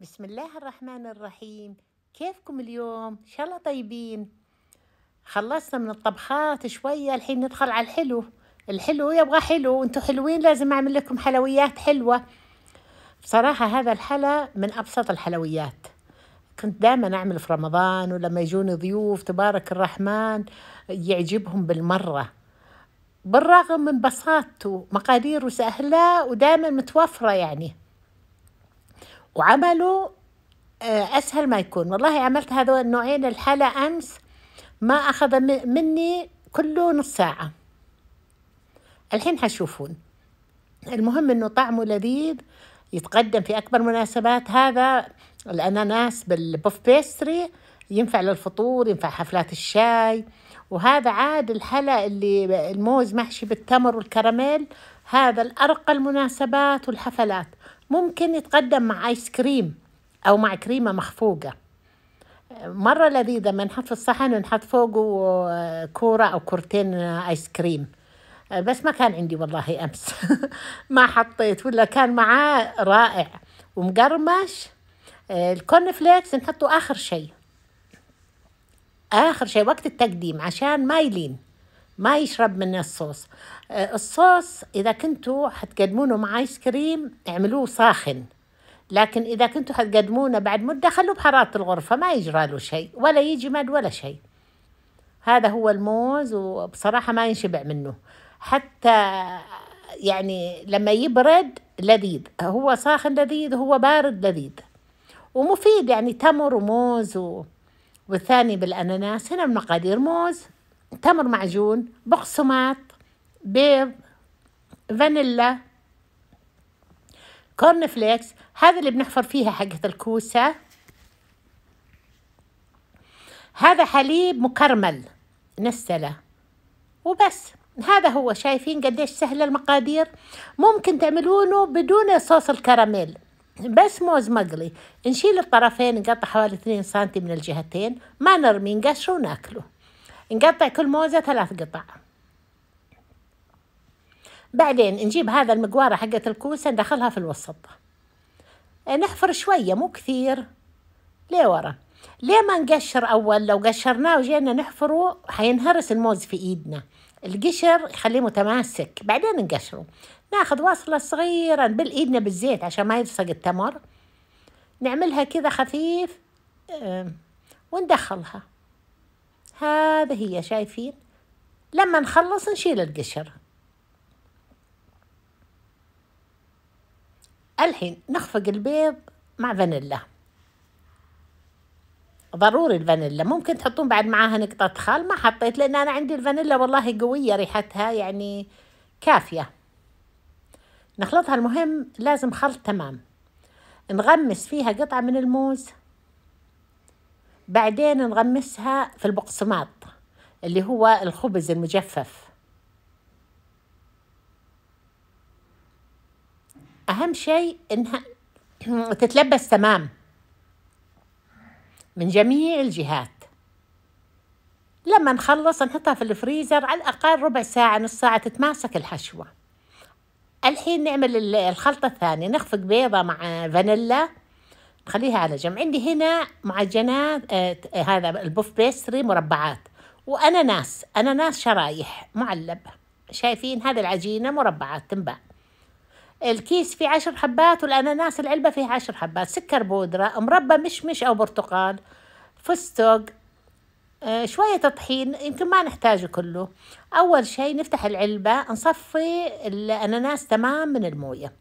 بسم الله الرحمن الرحيم كيفكم اليوم ان شاء الله طيبين خلصنا من الطبخات شوية الحين ندخل على الحلو الحلو يبغى حلو انتو حلوين لازم اعمل لكم حلويات حلوة بصراحة هذا الحلا من ابسط الحلويات كنت دائما اعمل في رمضان ولما يجوني ضيوف تبارك الرحمن يعجبهم بالمرة بالرغم من بساطته مقاديره سهلة ودائما متوفرة يعني وعمله آه، أسهل ما يكون والله عملت هذول النوعين الحلا أمس ما أخذ مني كله نص ساعة الحين حشوفون المهم أنه طعمه لذيذ يتقدم في أكبر مناسبات هذا الأناناس بالبوف بيستري ينفع للفطور ينفع حفلات الشاي وهذا عاد الحلا اللي الموز محشي بالتمر والكراميل هذا الأرقى المناسبات والحفلات ممكن يتقدم مع آيس كريم أو مع كريمة مخفوقة مرة لذيذة ما نحط في الصحن ونحط فوقه كورة أو كورتين آيس كريم بس ما كان عندي والله أمس ما حطيت ولا كان معاه رائع ومقرمش الكورن فليكس نحطه آخر شيء آخر شيء وقت التقديم عشان ما يلين ما يشرب من الصوص آه، الصوص إذا كنتوا حتقدمونه مع آيس كريم اعملوه ساخن لكن إذا كنتوا حتقدمونه بعد مدة خلوه بحرارة الغرفة ما يجرى له شيء ولا يجي مد ولا شيء هذا هو الموز وبصراحة ما ينشبع منه حتى يعني لما يبرد لذيذ هو ساخن لذيذ هو بارد لذيذ ومفيد يعني تمر وموز و... والثاني بالأناناس هنا بنقادير موز تمر معجون بقسماط بيض فانيلا كورن فليكس هذا اللي بنحفر فيها حقة الكوسة هذا حليب مكرمل نستلة وبس هذا هو شايفين قديش سهلة المقادير ممكن تعملونه بدون صوص الكراميل بس موز مقلي نشيل الطرفين نقطع حوالي 2 سم من الجهتين ما نرمي نقشره وناكله نقطع كل موزة ثلاث قطع بعدين نجيب هذا المقوارة حقة الكوسة ندخلها في الوسط آه، نحفر شوية مو كثير ليه ورا ليه ما نقشر أول لو قشرناه وجينا نحفره حينهرس الموز في إيدنا القشر يخليه متماسك بعدين نقشره ناخذ وصلة صغيرة نبل إيدنا بالزيت عشان ما يلصق التمر نعملها كذا خفيف آه، وندخلها هذا هي شايفين لما نخلص نشيل القشر الحين نخفق البيض مع فانيلا ضروري الفانيلا ممكن تحطون بعد معاها نقطة خال ما حطيت لأن أنا عندي الفانيلا والله قوية ريحتها يعني كافية نخلطها المهم لازم خلط تمام نغمس فيها قطعة من الموز بعدين نغمسها في البقسماط اللي هو الخبز المجفف أهم شيء إنها تتلبس تمام من جميع الجهات لما نخلص نحطها في الفريزر على الأقل ربع ساعة نص ساعة تتماسك الحشوة الحين نعمل الخلطة الثانية نخفق بيضة مع فانيلا خليها على جنب عندي هنا معجنات آه،, آه هذا البوف بيستري مربعات وأناناس أناناس شرايح معلب شايفين هذه العجينة مربعات تنباع الكيس فيه عشر حبات والأناناس العلبة فيها عشر حبات سكر بودرة مربى مشمش أو برتقال فستق آه، شوية طحين يمكن ما نحتاجه كله أول شي نفتح العلبة نصفي الأناناس تمام من الموية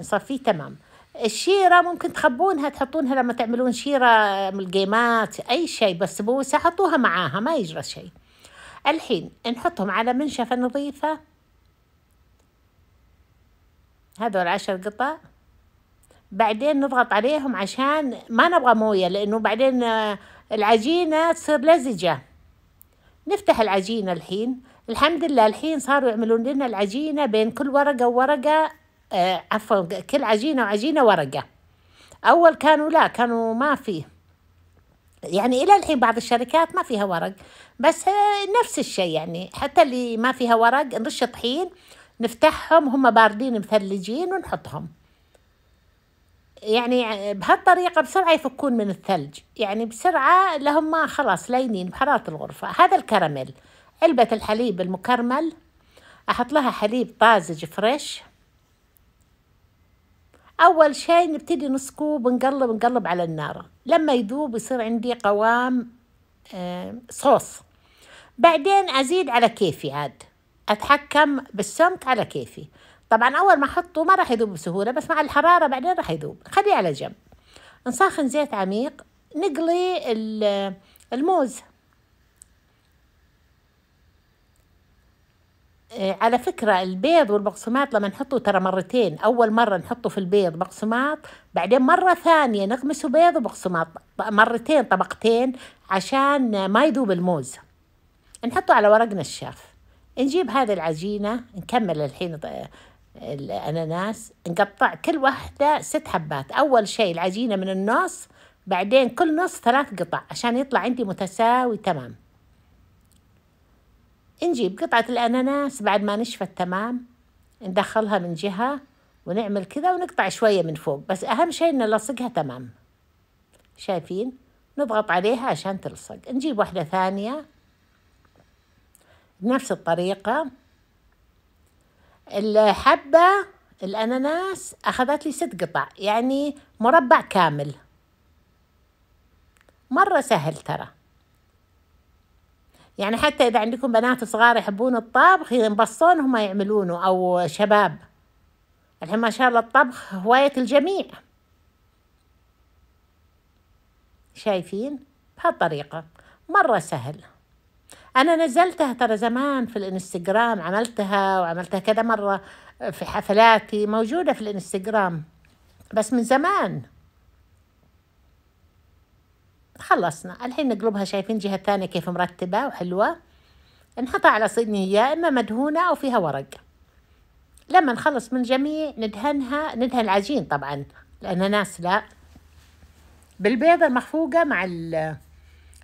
نصفيه تمام الشيرة ممكن تخبونها تحطونها لما تعملون شيرة من القيمات أي شيء بس بوسة حطوها معاها ما يجرى شيء الحين نحطهم على منشفة نظيفة هذول عشر قطع بعدين نضغط عليهم عشان ما نبغى موية لأنه بعدين آه، العجينة تصير لزجة نفتح العجينة الحين الحمد لله الحين صاروا يعملون لنا العجينة بين كل ورقة وورقة آه، عفوا كل عجينة وعجينة ورقة أول كانوا لا كانوا ما فيه يعني إلى الحين بعض الشركات ما فيها ورق بس آه، نفس الشيء يعني حتى اللي ما فيها ورق نرش طحين نفتحهم هم باردين مثلجين ونحطهم يعني آه، بهالطريقة بسرعة يفكون من الثلج يعني بسرعة لهم ما خلاص لينين بحرارة الغرفة هذا الكراميل علبة الحليب المكرمل أحط لها حليب طازج فريش أول شيء نبتدي نسكوب نقلب نقلب على النار لما يذوب يصير عندي قوام آه، صوص بعدين أزيد على كيفي عاد أتحكم بالسمك على كيفي طبعا أول ما أحطه ما راح يذوب بسهولة بس مع الحرارة بعدين راح يذوب خليه على جنب نسخن زيت عميق نقلي الموز آه، على فكرة البيض والمقسومات لما نحطه ترى مرتين أول مرة نحطه في البيض مقسومات بعدين مرة ثانية نغمسه بيض ومقسومات مرتين طبقتين عشان ما يذوب الموز نحطه على ورق نشاف نجيب هذه العجينة نكمل الحين الأناناس نقطع كل واحدة ست حبات أول شيء العجينة من النص بعدين كل نص ثلاث قطع عشان يطلع عندي متساوي تمام نجيب قطعة الأناناس بعد ما نشفت تمام ندخلها من جهة ونعمل كذا ونقطع شوية من فوق بس أهم شيء إن نلصقها تمام شايفين نضغط عليها عشان تلصق نجيب واحدة ثانية بنفس الطريقة الحبة الأناناس أخذت لي ست قطع يعني مربع كامل مرة سهل ترى يعني حتى إذا عندكم بنات صغار يحبون الطبخ ينبسطون هم يعملونه أو شباب الحين ما شاء الله الطبخ هواية الجميع شايفين بهالطريقة مرة سهل أنا نزلتها ترى زمان في الإنستجرام عملتها وعملتها كذا مرة في حفلاتي موجودة في الإنستجرام بس من زمان خلصنا الحين نقلبها شايفين جهة ثانية كيف مرتبة وحلوة نحطها على صينية إما مدهونة أو فيها ورق لما نخلص من جميع ندهنها ندهن العجين طبعا لأنها لا بالبيضة المخفوقة مع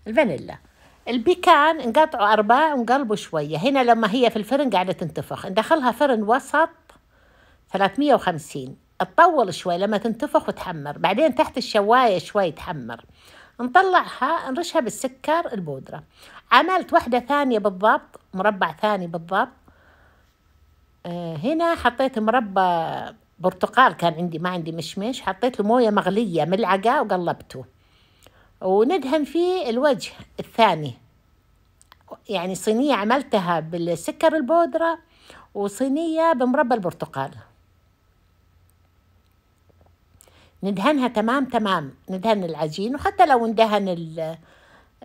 الفانيلا البيكان نقطعه أرباع ونقلبه شوية هنا لما هي في الفرن قاعدة تنتفخ ندخلها فرن وسط 350 تطول شوي لما تنتفخ وتحمر بعدين تحت الشواية شوي تحمر نطلعها نرشها بالسكر البودرة عملت واحدة ثانية بالضبط مربع ثاني بالضبط آه، هنا حطيت مربى برتقال كان عندي ما عندي مشمش حطيت له موية مغلية ملعقة وقلبته وندهن فيه الوجه الثاني يعني صينية عملتها بالسكر البودرة وصينية بمربى البرتقال ندهنها تمام تمام ندهن العجين وحتى لو اندهن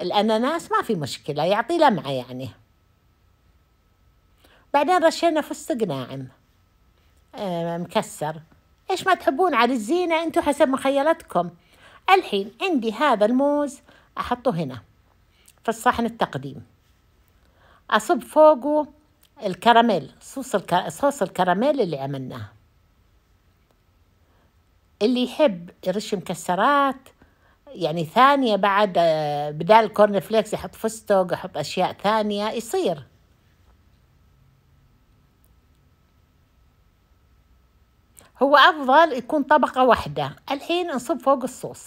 الأناناس ما في مشكلة يعطي لمعة يعني بعدين رشينا فستق ناعم آه، مكسر ايش ما تحبون على الزينة أنتوا حسب مخيلتكم الحين عندي هذا الموز احطه هنا في الصحن التقديم اصب فوقه الكراميل صوص, صوص الكراميل اللي عملناه اللي يحب يرش مكسرات يعني ثانية بعد آه، بدال الكورن فليكس يحط فستق يحط أشياء ثانية يصير هو أفضل يكون طبقة واحدة الحين نصب فوق الصوص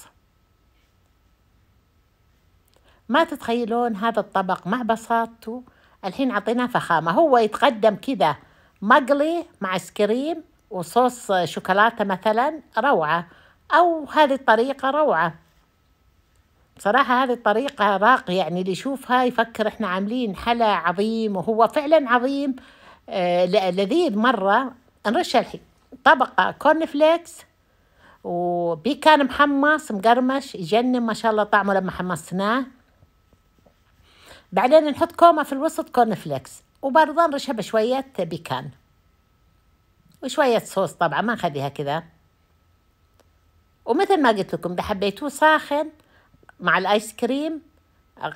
ما تتخيلون هذا الطبق مع بساطته الحين عطيناه فخامة هو يتقدم كذا مقلي مع سكريم وصوص شوكولاتة مثلا روعة أو هذه الطريقة روعة صراحة هذه الطريقة راقية يعني اللي يشوفها يفكر احنا عاملين حلا عظيم وهو فعلا عظيم آه لذيذ مرة نرش الحين طبقة كورن فليكس وبيكان محمص مقرمش يجنن ما شاء الله طعمه لما حمصناه بعدين نحط كومة في الوسط كورن فليكس وبرضه نرشها بشوية بيكان وشوية صوص طبعا ما نخليها كذا ومثل ما قلت لكم إذا حبيتوه ساخن مع الآيس كريم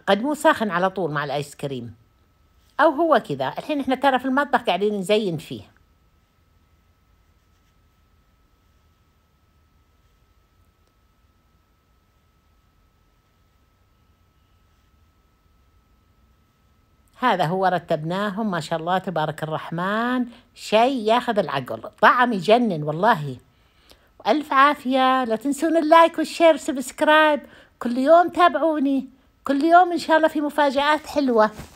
قدموه ساخن على طول مع الآيس كريم أو هو كذا الحين إحنا ترى في المطبخ قاعدين نزين فيه هذا هو رتبناهم ما شاء الله تبارك الرحمن شيء ياخذ العقل طعم يجنن والله ألف عافية لا تنسون اللايك والشير والسبسكرايب كل يوم تابعوني كل يوم إن شاء الله في مفاجآت حلوة